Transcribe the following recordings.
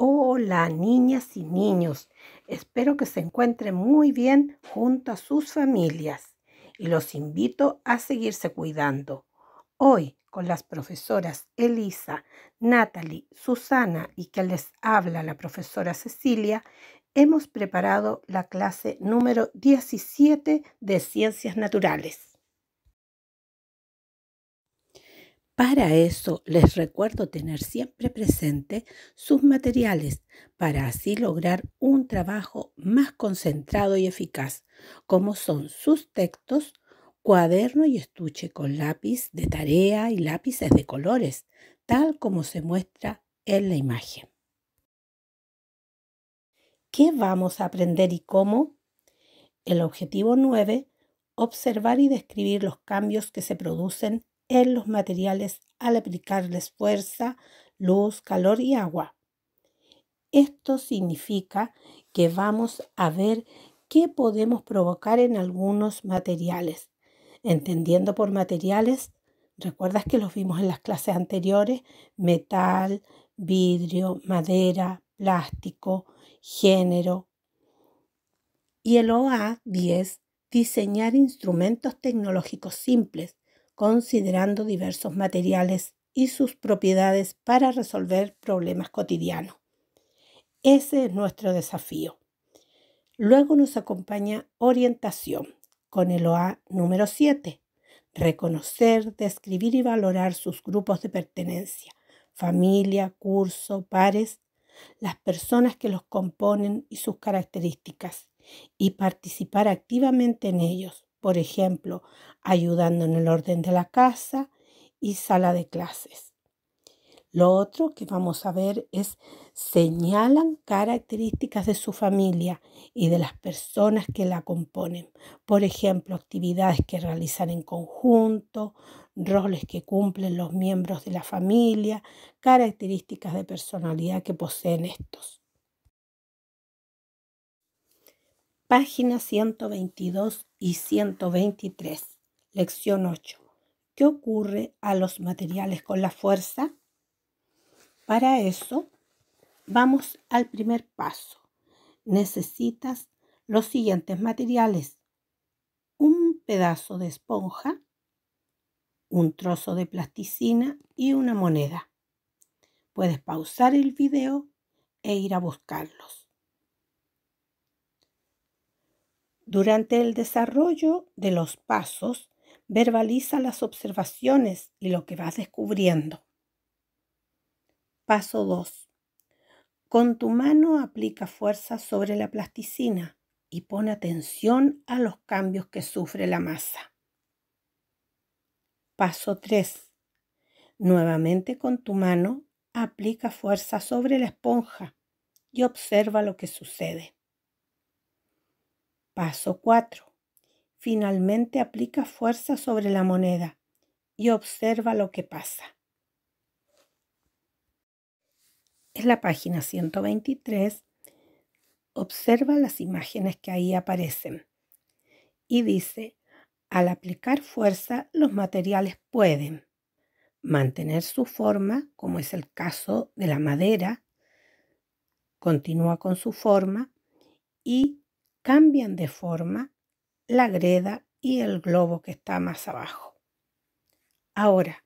Hola niñas y niños, espero que se encuentren muy bien junto a sus familias y los invito a seguirse cuidando. Hoy con las profesoras Elisa, Natalie, Susana y que les habla la profesora Cecilia, hemos preparado la clase número 17 de Ciencias Naturales. Para eso les recuerdo tener siempre presente sus materiales para así lograr un trabajo más concentrado y eficaz, como son sus textos, cuaderno y estuche con lápiz de tarea y lápices de colores, tal como se muestra en la imagen. ¿Qué vamos a aprender y cómo? El objetivo 9, observar y describir los cambios que se producen en los materiales al aplicarles fuerza, luz, calor y agua. Esto significa que vamos a ver qué podemos provocar en algunos materiales. Entendiendo por materiales, recuerdas que los vimos en las clases anteriores, metal, vidrio, madera, plástico, género. Y el OA 10, diseñar instrumentos tecnológicos simples considerando diversos materiales y sus propiedades para resolver problemas cotidianos. Ese es nuestro desafío. Luego nos acompaña orientación con el OA número 7, reconocer, describir y valorar sus grupos de pertenencia, familia, curso, pares, las personas que los componen y sus características, y participar activamente en ellos, por ejemplo, ayudando en el orden de la casa y sala de clases. Lo otro que vamos a ver es señalan características de su familia y de las personas que la componen. Por ejemplo, actividades que realizan en conjunto, roles que cumplen los miembros de la familia, características de personalidad que poseen estos. Página 122 y 123. Lección 8. ¿Qué ocurre a los materiales con la fuerza? Para eso, vamos al primer paso. Necesitas los siguientes materiales. Un pedazo de esponja, un trozo de plasticina y una moneda. Puedes pausar el video e ir a buscarlos. Durante el desarrollo de los pasos, verbaliza las observaciones y lo que vas descubriendo. Paso 2. Con tu mano aplica fuerza sobre la plasticina y pon atención a los cambios que sufre la masa. Paso 3. Nuevamente con tu mano aplica fuerza sobre la esponja y observa lo que sucede. Paso 4. Finalmente aplica fuerza sobre la moneda y observa lo que pasa. En la página 123 observa las imágenes que ahí aparecen y dice, al aplicar fuerza los materiales pueden mantener su forma, como es el caso de la madera, continúa con su forma y cambian de forma la greda y el globo que está más abajo. Ahora,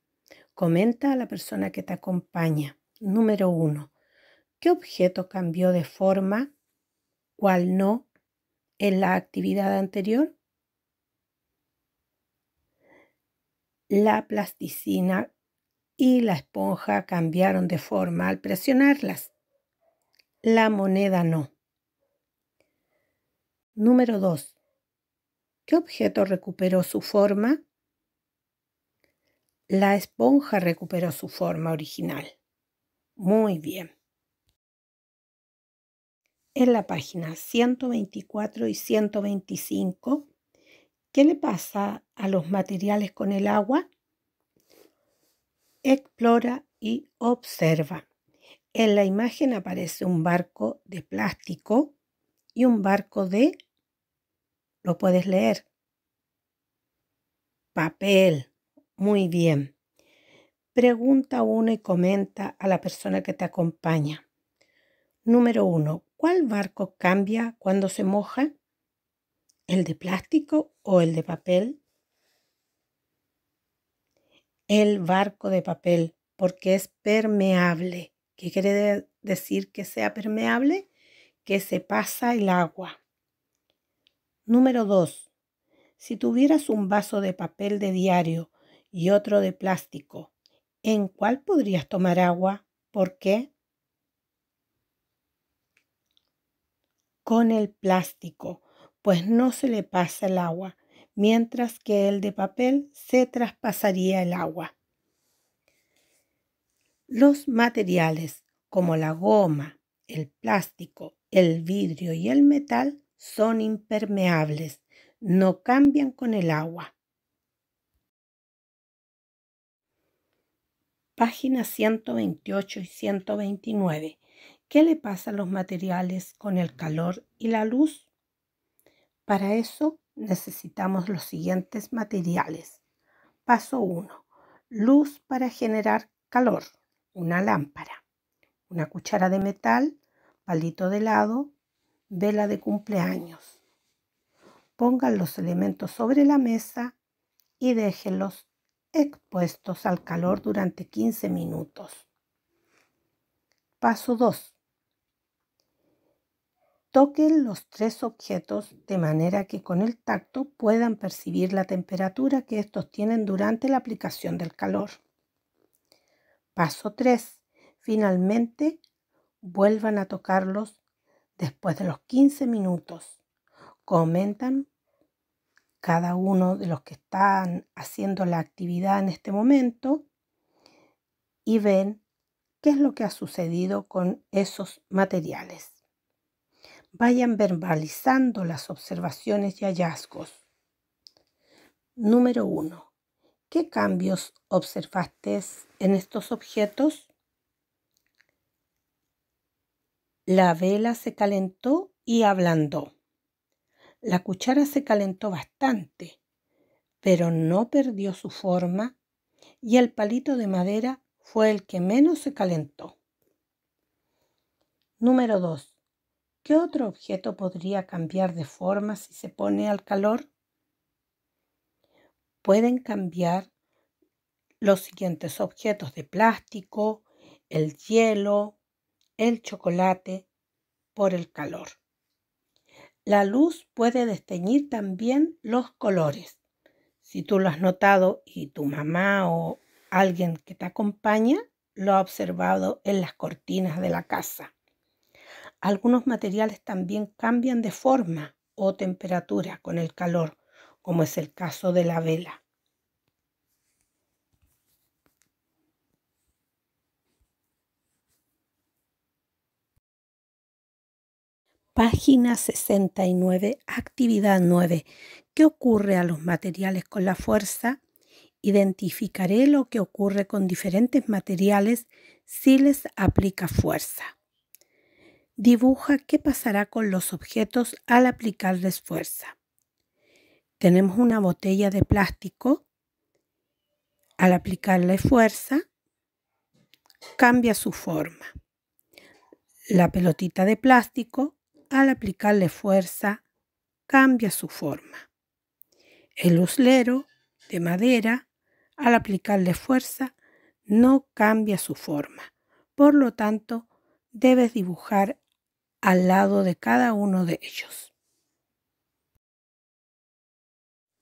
comenta a la persona que te acompaña. Número uno, ¿qué objeto cambió de forma, cuál no, en la actividad anterior? La plasticina y la esponja cambiaron de forma al presionarlas. La moneda no. Número 2. ¿Qué objeto recuperó su forma? La esponja recuperó su forma original. Muy bien. En la página 124 y 125, ¿qué le pasa a los materiales con el agua? Explora y observa. En la imagen aparece un barco de plástico y un barco de... Lo puedes leer. Papel. Muy bien. Pregunta uno y comenta a la persona que te acompaña. Número uno. ¿Cuál barco cambia cuando se moja? ¿El de plástico o el de papel? El barco de papel, porque es permeable. ¿Qué quiere decir que sea permeable? que se pasa el agua. Número 2. Si tuvieras un vaso de papel de diario y otro de plástico, ¿en cuál podrías tomar agua? ¿Por qué? Con el plástico, pues no se le pasa el agua, mientras que el de papel se traspasaría el agua. Los materiales como la goma, el plástico el vidrio y el metal son impermeables, no cambian con el agua. Páginas 128 y 129. ¿Qué le pasa a los materiales con el calor y la luz? Para eso necesitamos los siguientes materiales. Paso 1. Luz para generar calor. Una lámpara. Una cuchara de metal palito de lado, vela de cumpleaños. Pongan los elementos sobre la mesa y déjenlos expuestos al calor durante 15 minutos. Paso 2. Toquen los tres objetos de manera que con el tacto puedan percibir la temperatura que estos tienen durante la aplicación del calor. Paso 3. Finalmente, Vuelvan a tocarlos después de los 15 minutos. Comentan cada uno de los que están haciendo la actividad en este momento y ven qué es lo que ha sucedido con esos materiales. Vayan verbalizando las observaciones y hallazgos. Número 1. ¿Qué cambios observaste en estos objetos? La vela se calentó y ablandó. La cuchara se calentó bastante, pero no perdió su forma y el palito de madera fue el que menos se calentó. Número 2. ¿Qué otro objeto podría cambiar de forma si se pone al calor? Pueden cambiar los siguientes objetos de plástico, el hielo, el chocolate por el calor. La luz puede desteñir también los colores. Si tú lo has notado y tu mamá o alguien que te acompaña lo ha observado en las cortinas de la casa. Algunos materiales también cambian de forma o temperatura con el calor, como es el caso de la vela. Página 69, actividad 9. ¿Qué ocurre a los materiales con la fuerza? Identificaré lo que ocurre con diferentes materiales si les aplica fuerza. Dibuja qué pasará con los objetos al aplicarles fuerza. Tenemos una botella de plástico. Al aplicarle fuerza, cambia su forma. La pelotita de plástico al aplicarle fuerza, cambia su forma. El uslero de madera, al aplicarle fuerza, no cambia su forma. Por lo tanto, debes dibujar al lado de cada uno de ellos.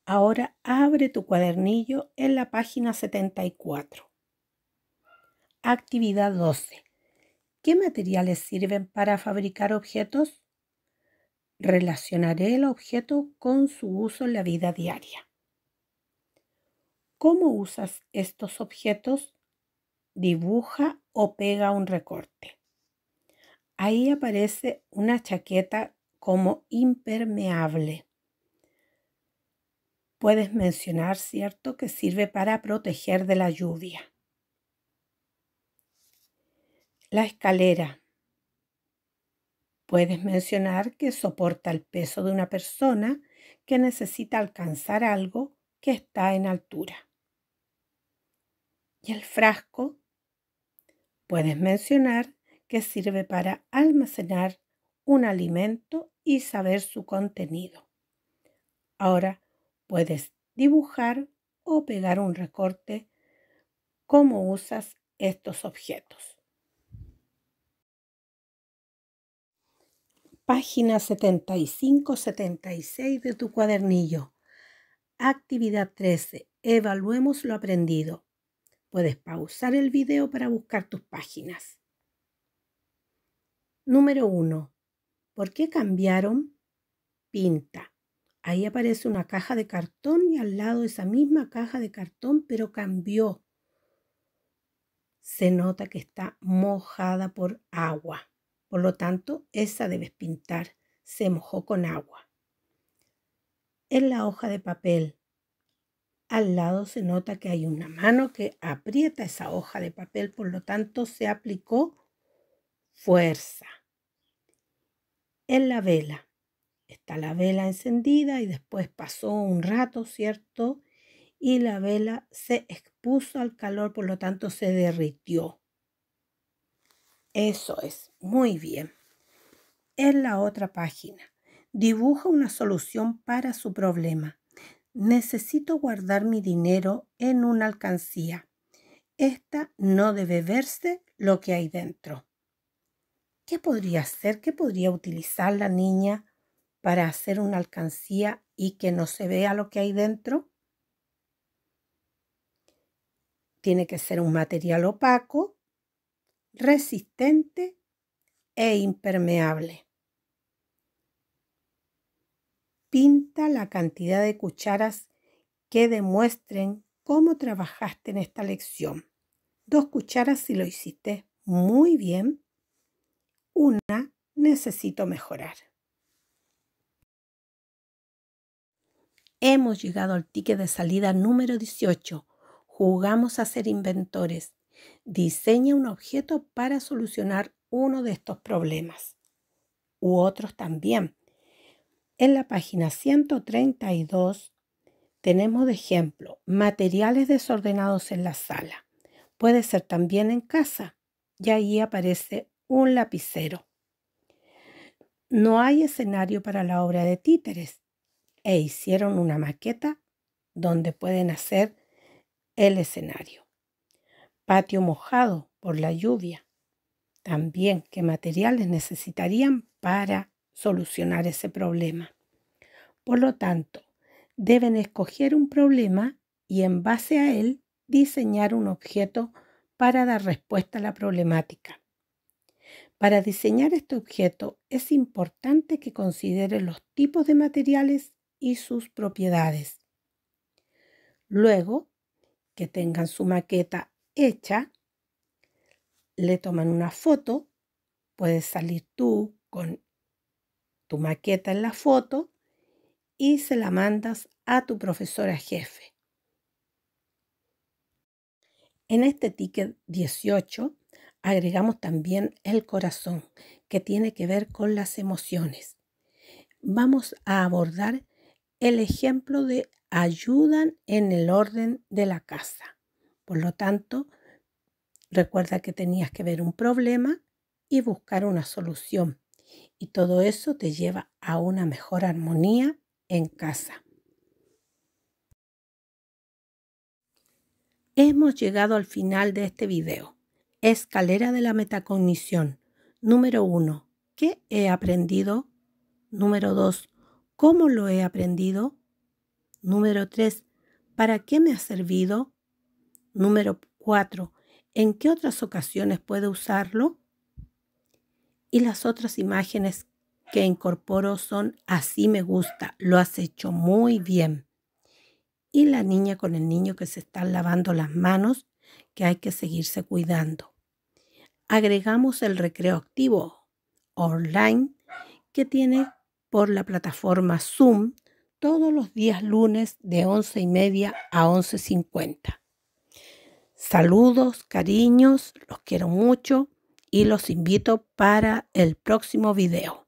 Ahora abre tu cuadernillo en la página 74. Actividad 12. ¿Qué materiales sirven para fabricar objetos? Relacionaré el objeto con su uso en la vida diaria. ¿Cómo usas estos objetos? Dibuja o pega un recorte. Ahí aparece una chaqueta como impermeable. Puedes mencionar, ¿cierto?, que sirve para proteger de la lluvia. La escalera. Puedes mencionar que soporta el peso de una persona que necesita alcanzar algo que está en altura. ¿Y el frasco? Puedes mencionar que sirve para almacenar un alimento y saber su contenido. Ahora puedes dibujar o pegar un recorte cómo usas estos objetos. página 75-76 de tu cuadernillo. Actividad 13. Evaluemos lo aprendido. Puedes pausar el video para buscar tus páginas. Número 1. ¿Por qué cambiaron? Pinta. Ahí aparece una caja de cartón y al lado esa misma caja de cartón, pero cambió. Se nota que está mojada por agua. Por lo tanto, esa debes pintar. Se mojó con agua. En la hoja de papel, al lado se nota que hay una mano que aprieta esa hoja de papel, por lo tanto se aplicó fuerza. En la vela, está la vela encendida y después pasó un rato, ¿cierto? Y la vela se expuso al calor, por lo tanto se derritió. Eso es, muy bien. En la otra página, dibuja una solución para su problema. Necesito guardar mi dinero en una alcancía. Esta no debe verse lo que hay dentro. ¿Qué podría hacer? ¿Qué podría utilizar la niña para hacer una alcancía y que no se vea lo que hay dentro? Tiene que ser un material opaco resistente e impermeable. Pinta la cantidad de cucharas que demuestren cómo trabajaste en esta lección. Dos cucharas si lo hiciste muy bien. Una necesito mejorar. Hemos llegado al ticket de salida número 18. Jugamos a ser inventores diseña un objeto para solucionar uno de estos problemas u otros también. En la página 132 tenemos de ejemplo materiales desordenados en la sala. Puede ser también en casa y ahí aparece un lapicero. No hay escenario para la obra de títeres e hicieron una maqueta donde pueden hacer el escenario patio mojado por la lluvia. También qué materiales necesitarían para solucionar ese problema. Por lo tanto, deben escoger un problema y en base a él diseñar un objeto para dar respuesta a la problemática. Para diseñar este objeto es importante que considere los tipos de materiales y sus propiedades. Luego, que tengan su maqueta hecha, le toman una foto, puedes salir tú con tu maqueta en la foto y se la mandas a tu profesora jefe. En este ticket 18 agregamos también el corazón, que tiene que ver con las emociones. Vamos a abordar el ejemplo de ayudan en el orden de la casa. Por lo tanto, recuerda que tenías que ver un problema y buscar una solución. Y todo eso te lleva a una mejor armonía en casa. Hemos llegado al final de este video. Escalera de la metacognición. Número 1. ¿Qué he aprendido? Número 2. ¿Cómo lo he aprendido? Número 3. ¿Para qué me ha servido? Número 4. ¿En qué otras ocasiones puede usarlo? Y las otras imágenes que incorporo son así me gusta, lo has hecho muy bien. Y la niña con el niño que se están lavando las manos, que hay que seguirse cuidando. Agregamos el recreo activo online que tiene por la plataforma Zoom todos los días lunes de 11 y media a 11.50. Saludos, cariños, los quiero mucho y los invito para el próximo video.